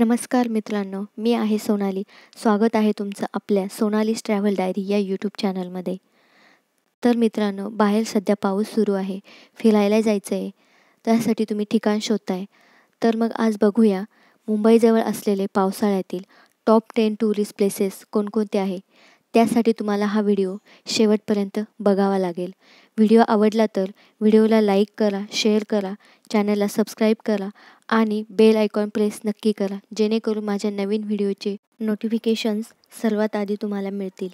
नमस्कार मित्रांनो मी आहे सोनाली स्वागत आहे तुमचं आपल्या सोनालीस ट्रॅव्हल डायरी या यूट्यूब चॅनलमध्ये तर मित्रांनो बाहेर सध्या पाऊस सुरू आहे फिरायला जायचं आहे त्यासाठी तुम्ही ठिकाण शोधताय तर मग आज बघूया मुंबईजवळ असलेले पावसाळ्यातील टॉप टेन टुरिस्ट प्लेसेस कोणकोणते आहे त्यासाठी तुम्हाला हा व्हिडिओ शेवटपर्यंत बघावा लागेल व्हिडिओ आवडला तर व्हिडिओला लाईक करा शेअर करा चॅनलला सबस्क्राईब करा आणि बेल आयकॉन प्रेस नक्की करा जेणेकरून माझ्या नवीन व्हिडिओचे नोटिफिकेशन्स सर्वात आधी तुम्हाला मिळतील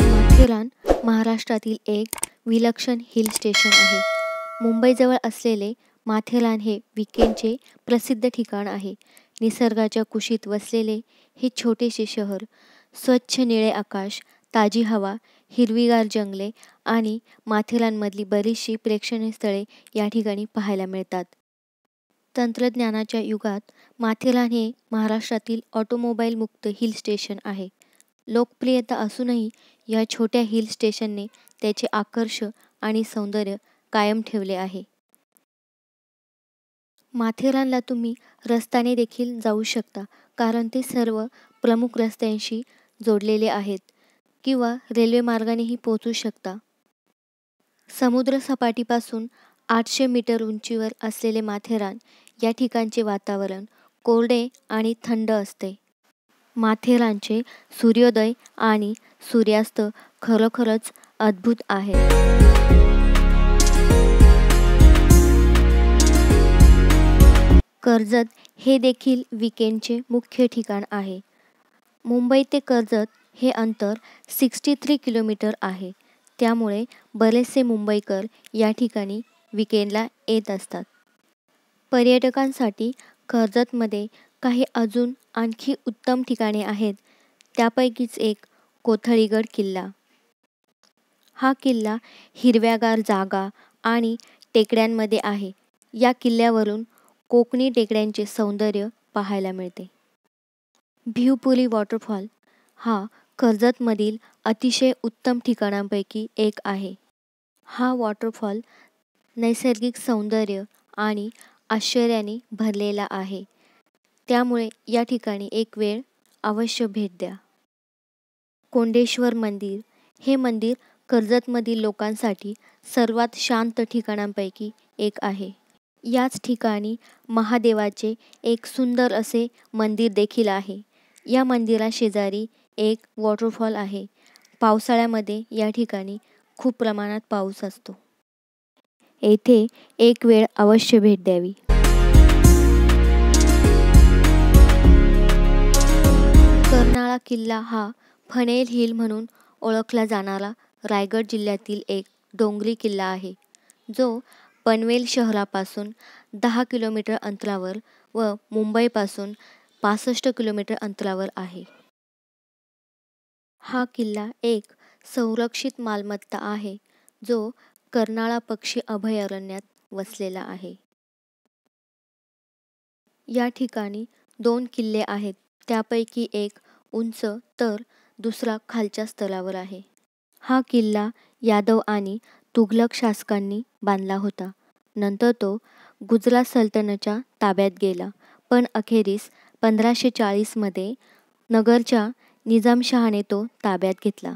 माथेरान महाराष्ट्रातील एक विलक्षण हिल स्टेशन आहे मुंबईजवळ असलेले माथेरान हे विकेंडचे प्रसिद्ध ठिकाण आहे निसर्गाच्या कुशीत वसलेले हे छोटेसे शहर स्वच्छ निळे आकाश ताजी हवा हिरवीगार जंगले आणि माथेरानमधली बरीचशी प्रेक्षणीय स्थळे या ठिकाणी पाहायला मिळतात तंत्रज्ञानाच्या युगात माथेरान हे महाराष्ट्रातील ऑटोमोबाईल मुक्त हिल स्टेशन आहे लोकप्रियता असूनही या छोट्या हिल स्टेशनने त्याचे आकर्ष आणि सौंदर्य कायम ठेवले आहे माथेरानला तुम्ही रस्त्याने देखील जाऊ शकता कारण ते सर्व प्रमुख रस्त्यांशी जोडलेले आहेत किंवा रेल्वेमार्गानेही पोहोचू शकता समुद्रसपाटीपासून आठशे मीटर उंचीवर असलेले माथेरान या ठिकाणचे वातावरण कोरडे आणि थंड असते माथेरानचे सूर्योदय आणि सूर्यास्त खरोखरच अद्भुत आहे कर्जत हे देखील विकेंडचे मुख्य ठिकाण आहे मुंबई ते कर्जत हे अंतर सिक्स्टी थ्री किलोमीटर आहे त्यामुळे बरेचसे मुंबईकर या ठिकाणी विकेंडला येत असतात पर्यटकांसाठी कर्जतमध्ये काही अजून आणखी उत्तम ठिकाणे आहेत त्यापैकीच एक कोथळीगड किल्ला हा किल्ला हिरव्यागार जागा आणि टेकड्यांमध्ये आहे या किल्ल्यावरून कोकणी टेकड्यांचे सौंदर्य पाहायला मिळते भिवपुरी वॉटरफॉल हा कर्जतमधील अतिशय उत्तम ठिकाणांपैकी एक आहे हा वॉटरफॉल नैसर्गिक सौंदर्य आणि आश्चर्याने भरलेला आहे त्यामुळे या ठिकाणी एक वेळ अवश्य भेट द्या कोंडेश्वर मंदिर हे मंदिर कर्जतमधील लोकांसाठी सर्वात शांत ठिकाणांपैकी एक आहे याच ठिकाणी महादेवाचे एक सुंदर असे मंदिर देखील आहे या मंदिराशेजारी एक वॉटरफॉल आहे पावसाळ्यामध्ये या ठिकाणी खूप प्रमाणात पाऊस असतो येथे एक वेळ अवश्य भेट द्यावी कर्नाळा किल्ला हा फणेल हिल म्हणून ओळखला जाणारा रायगड जिल्ह्यातील एक डोंगरी किल्ला आहे जो पनवेल शहरापासून दहा किलोमीटर अंतरावर व मुंबईपासून पासष्ट किलोमीटर अंतरावर आहे हा किल्ला एक संरक्षित मालमत्ता आहे जो कर्नाळा पक्षी अभयारण्यात वसलेला आहे या ठिकाणी दोन किल्ले आहेत त्यापैकी एक उंच तर दुसरा खालच्या स्तरावर आहे हा किल्ला यादव आणि तुघलक शासकांनी बांधला होता नंतर तो गुजरात सल्तनतच्या ताब्यात गेला पण अखेरीस पंधराशे चाळीसमध्ये नगरच्या निजामशहाने तो ताब्यात घेतला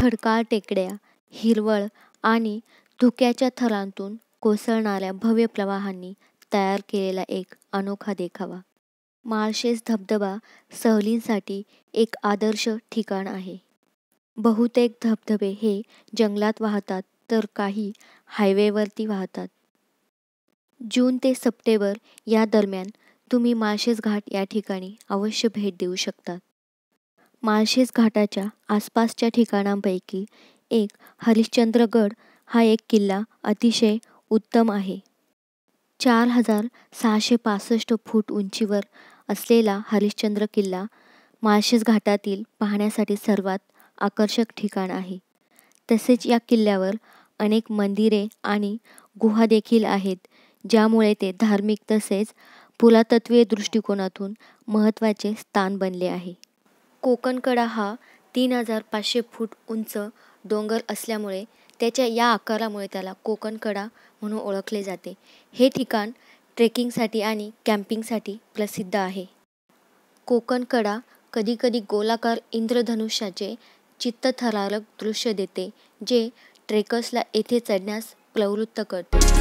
खडकाळ टेकड्या हिरवळ आणि धुक्याच्या थरांतून कोसळणाऱ्या भव्य प्रवाहांनी तयार केलेला एक अनोखा देखावा माळशेस धबधबा सहलींसाठी एक आदर्श ठिकाण आहे बहुतेक धबधबे हे जंगलात वाहतात तर काही हायवेवरती वाहतात जून ते सप्टेंबर या दरम्यान तुम्ही माळशेज घाट या ठिकाणी अवश्य भेट देऊ शकतात माळशेज घाटाच्या आसपासच्या ठिकाणांपैकी एक हरिश्चंद्रगड हा एक किल्ला अतिशय उत्तम आहे चार हजार सहाशे पासष्ट फूट उंचीवर असलेला हरिश्चंद्र किल्ला माळशेज घाटातील पाहण्यासाठी सर्वात आकर्षक ठिकाण आहे तसेच या किल्ल्यावर अनेक मंदिरे आणि गुहा देखील आहेत ज्यामुळे ते धार्मिक तसेच पुरातत्वीय दृष्टिकोनातून महत्त्वाचे स्थान बनले आहे कोकणकडा हा तीन हजार पाचशे फूट उंच डोंगर असल्यामुळे त्याच्या या आकारामुळे त्याला कोकणकडा म्हणून ओळखले जाते हे ठिकाण ट्रेकिंगसाठी आणि कॅम्पिंगसाठी प्रसिद्ध आहे कोकणकडा कधीकधी गोलाकार इंद्रधनुष्याचे चित्तथरारक दृश्य देते जे ट्रेकर्सला येथे चढण्यास प्रवृत्त करते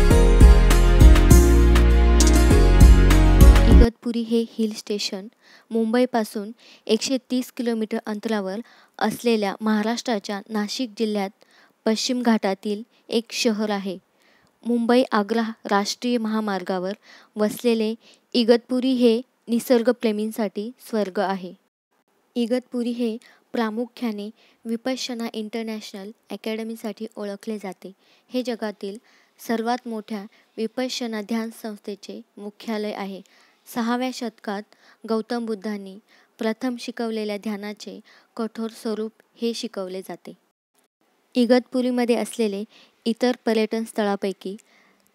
हे हिल स्टेशन मुंबईपासून एकशे तीस किलोमीटर अंतरावर असलेल्या महाराष्ट्राच्या नाशिक जिल्ह्यात पश्चिम घाटातील एक शहर आहे मुंबई आग्रा राष्ट्रीय महामार्गावर वसलेले इगतपुरी हे निसर्गप्रेमींसाठी स्वर्ग आहे इगतपुरी हे प्रामुख्याने विपश्यना इंटरनॅशनल अकॅडमीसाठी ओळखले जाते हे जगातील सर्वात मोठ्या विपश्यना ध्यान संस्थेचे मुख्यालय आहे सहाव्या शतकात गौतम बुद्धांनी प्रथम शिकवलेल्या ध्यानाचे कठोर स्वरूप हे शिकवले जाते इगतपुरीमध्ये असलेले इतर पर्यटन स्थळापैकी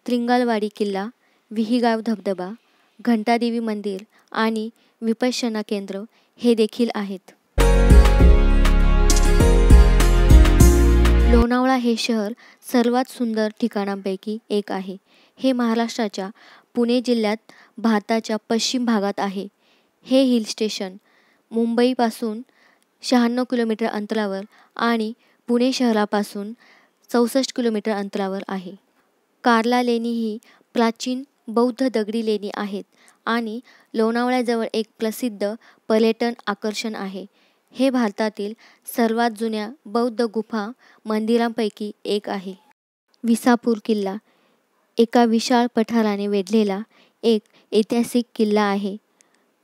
त्रिंगालवाडी किल्ला विहीगाव धबधबा घंटादेवी मंदिर आणि विपश्यना केंद्र हे देखील आहेत लोणावळा हे शहर सर्वात सुंदर ठिकाणांपैकी एक आहे हे महाराष्ट्राच्या पुणे जिल्ह्यात भारताच्या पश्चिम भागात आहे हे हिल स्टेशन मुंबईपासून शहाण्णव किलोमीटर अंतरावर आणि पुणे शहरापासून चौसष्ट किलोमीटर अंतरावर आहे कार्ला लेणी ही प्राचीन बौद्ध दगडी लेणी आहेत आणि लोणावळ्याजवळ एक प्रसिद्ध पर्यटन आकर्षण आहे हे भारतातील सर्वात जुन्या बौद्ध गुफा मंदिरांपैकी एक आहे विसापूर किल्ला एका विशाळ पठाराने वेढलेला एक ऐतिहासिक किल्ला आहे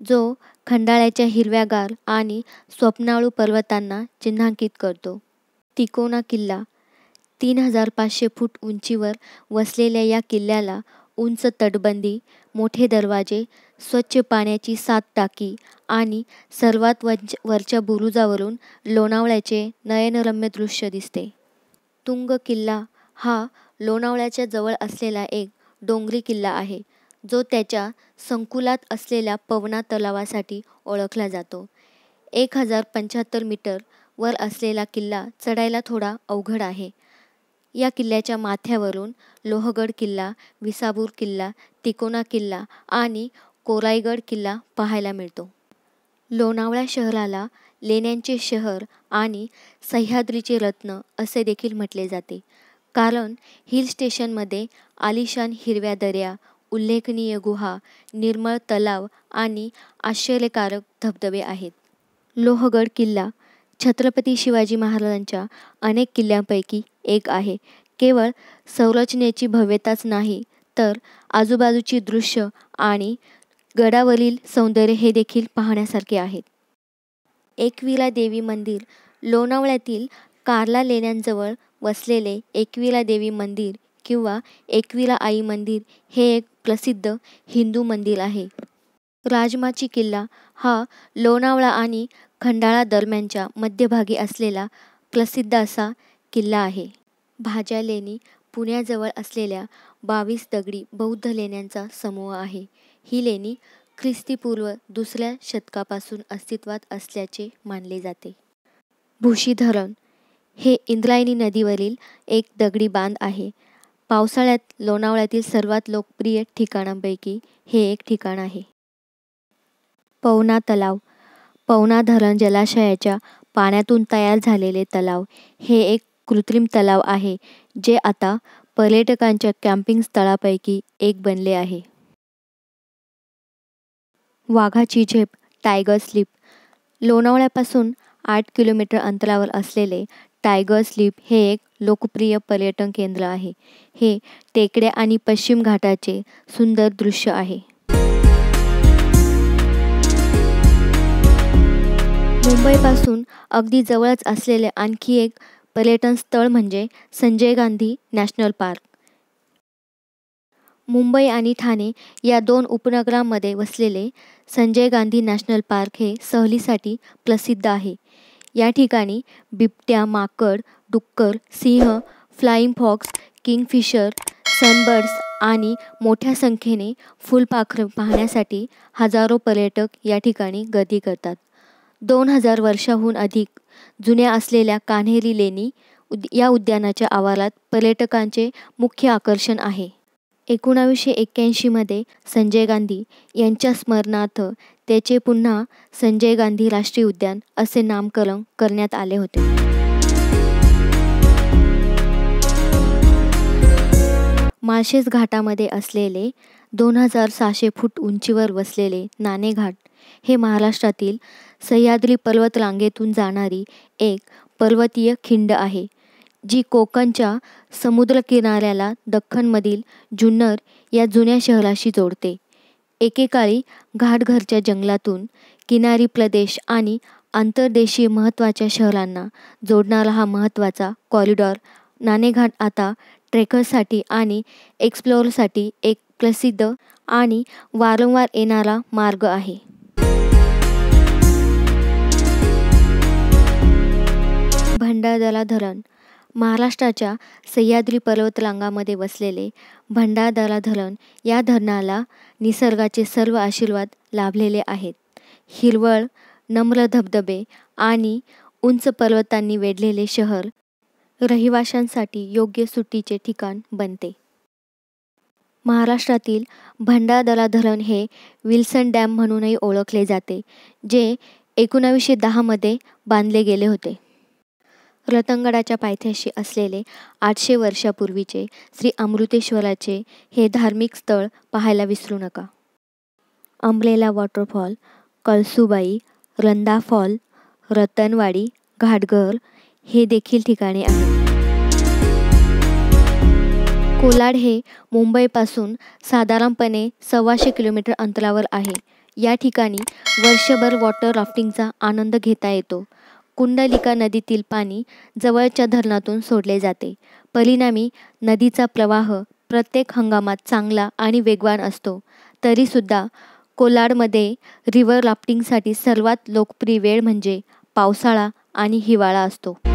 जो खंडाळ्याच्या हिरव्यागार आणि स्वप्नाळू पर्वतांना चिन्हांकित करतो तिकोना किल्ला तीन हजार पाचशे फूट उंचीवर वसलेल्या या किल्ल्याला उंच तटबंदी मोठे दरवाजे स्वच्छ पाण्याची सात टाकी आणि सर्वात वंच वरच्या बुरुजावरून लोणावळ्याचे नयनरम्य दृश्य दिसते तुंग किल्ला हा लोणावळ्याच्या जवळ असलेला एक डोंगरी किल्ला आहे जो त्याच्या संकुलात असलेल्या पवना तलावासाठी ओळखला जातो एक हजार पंच्याहत्तर वर असलेला किल्ला चढायला थोडा अवघड आहे या किल्ल्याच्या माथ्यावरून लोहगड किल्ला विसाबूर किल्ला तिकोना किल्ला आणि कोरायगड किल्ला पाहायला मिळतो लोणावळा शहराला लेण्यांचे शहर आणि सह्याद्रीचे रत्न असे देखील म्हटले जाते कारण हिल स्टेशनमध्ये आलिशान हिरव्या दऱ्या उल्लेखनीय गुहा निर्मळ तलाव आणि आश्चर्यकारक धबधबे आहेत लोहगड किल्ला छत्रपती शिवाजी महाराजांच्या अनेक किल्ल्यांपैकी एक आहे केवळ संरचनेची भव्यताच नाही तर आजूबाजूची दृश्य आणि गडावरील सौंदर्य हे देखील पाहण्यासारखे आहेत एकविरा देवी मंदिर लोणावळ्यातील कारला लेण्यांजवळ वसलेले एकविला देवी मंदिर किंवा एकविला आई मंदिर हे एक प्रसिद्ध हिंदू मंदिर आहे राजमाची किल्ला हा लोणावळा आणि खंडाळा दरम्यानच्या मध्यभागी असलेला प्रसिद्ध असा किल्ला आहे भाज्या लेणी पुण्याजवळ असलेल्या बावीस दगडी बौद्ध लेण्यांचा समूह आहे ही लेणी ख्रिस्तीपूर्व दुसऱ्या शतकापासून अस्तित्वात असल्याचे मानले जाते भूशी धरण हे इंद्रायणी नदीवरील एक दगडी बांध आहे पावसाळ्यात लोणावळ्यातील सर्वात लोकप्रिय ठिकाणांपैकी हे एक ठिकाण आहे पवना तलाव पवना धरण जलाशयाच्या पाण्यातून तयार झालेले तलाव हे एक कृत्रिम तलाव आहे जे आता पर्यटकांच्या कॅम्पिंग स्थळापैकी एक बनले आहे वाघाची झेप टायगर स्लीप लोणावळ्यापासून आठ किलोमीटर अंतरावर असलेले टायगर स्लीप हे एक लोकप्रिय पर्यटन केंद्र आहे हे टेकड्या आणि पश्चिम घाटाचे सुंदर दृश्य आहे मुंबईपासून अगदी जवळच असलेले आणखी एक पर्यटन स्थळ म्हणजे संजय गांधी नॅशनल पार्क मुंबई आणि ठाणे या दोन उपनगरांमध्ये वसलेले संजय गांधी नॅशनल पार्क हे सहलीसाठी प्रसिद्ध आहे या ठिकाणी बिबट्या माकड डुक्कर सिंह फ्लाईंग फॉक्स किंगफिशर सनबर्ड्स आणि मोठ्या संख्येने फुलपाखर पाहण्यासाठी हजारो पर्यटक या ठिकाणी गर्दी करतात दोन हजार वर्षाहून अधिक जुन्या असलेल्या कान्हेरी लेणी उद या उद्यानाच्या आवारात पर्यटकांचे मुख्य आकर्षण आहे एकोणावीसशे एक्क्याऐंशीमध्ये संजय गांधी यांच्या स्मरणार्थ त्याचे पुन्हा संजय गांधी राष्ट्रीय उद्यान असे नामकरण करण्यात आले होते माळशेज घाटामध्ये असलेले दोन हजार सहाशे फूट उंचीवर वसलेले नाणेघाट हे महाराष्ट्रातील सह्याद्री पर्वत जाणारी एक पर्वतीय खिंड आहे जी कोकणच्या समुद्रकिनाऱ्याला दख्खनमधील जुन्नर या जुन्या शहराशी जोडते एकेकाळी घाटघरच्या जंगलातून किनारी प्रदेश आणि आंतरदेशीय महत्त्वाच्या शहरांना जोडणारा हा महत्त्वाचा कॉरिडॉर नाणेघाट आता ट्रेकर्ससाठी आणि एक्सप्लोअरसाठी एक प्रसिद्ध आणि वारंवार येणारा मार्ग आहे भंडारदरा धरण महाराष्ट्राच्या सह्याद्री पर्वतरांगामध्ये वसलेले भंडारदरा धरण या धरणाला निसर्गाचे सर्व आशीर्वाद लाभलेले आहेत हिरवळ नम्र धबधबे आणि उंच पर्वतांनी वेढलेले शहर रहिवाशांसाठी योग्य सुट्टीचे ठिकाण बनते महाराष्ट्रातील भंडारदरा धरण हे विल्सन डॅम म्हणूनही ओळखले जाते जे एकोणावीसशे दहामध्ये बांधले गेले होते रतनगडाच्या पायथ्याशी असलेले आठशे वर्षापूर्वीचे श्री अमृतेश्वराचे हे धार्मिक स्थळ पाहायला विसरू नका अंबलेला वॉटरफॉल कळसुबाई रंदा फॉल रतनवाडी घाटघर हे देखील ठिकाणे आहेत कोलाड हे मुंबईपासून साधारणपणे सव्वाशे किलोमीटर अंतरावर आहे या ठिकाणी वर्षभर वॉटर राफ्टिंगचा आनंद घेता येतो कुंडलिका नदीतील पाणी जवळच्या धरणातून सोडले जाते परिणामी नदीचा प्रवाह प्रत्येक हंगामात चांगला आणि वेगवान असतो तरीसुद्धा कोलाडमध्ये रिव्हर राफ्टिंगसाठी सर्वात लोकप्रिय वेळ म्हणजे पावसाळा आणि हिवाळा असतो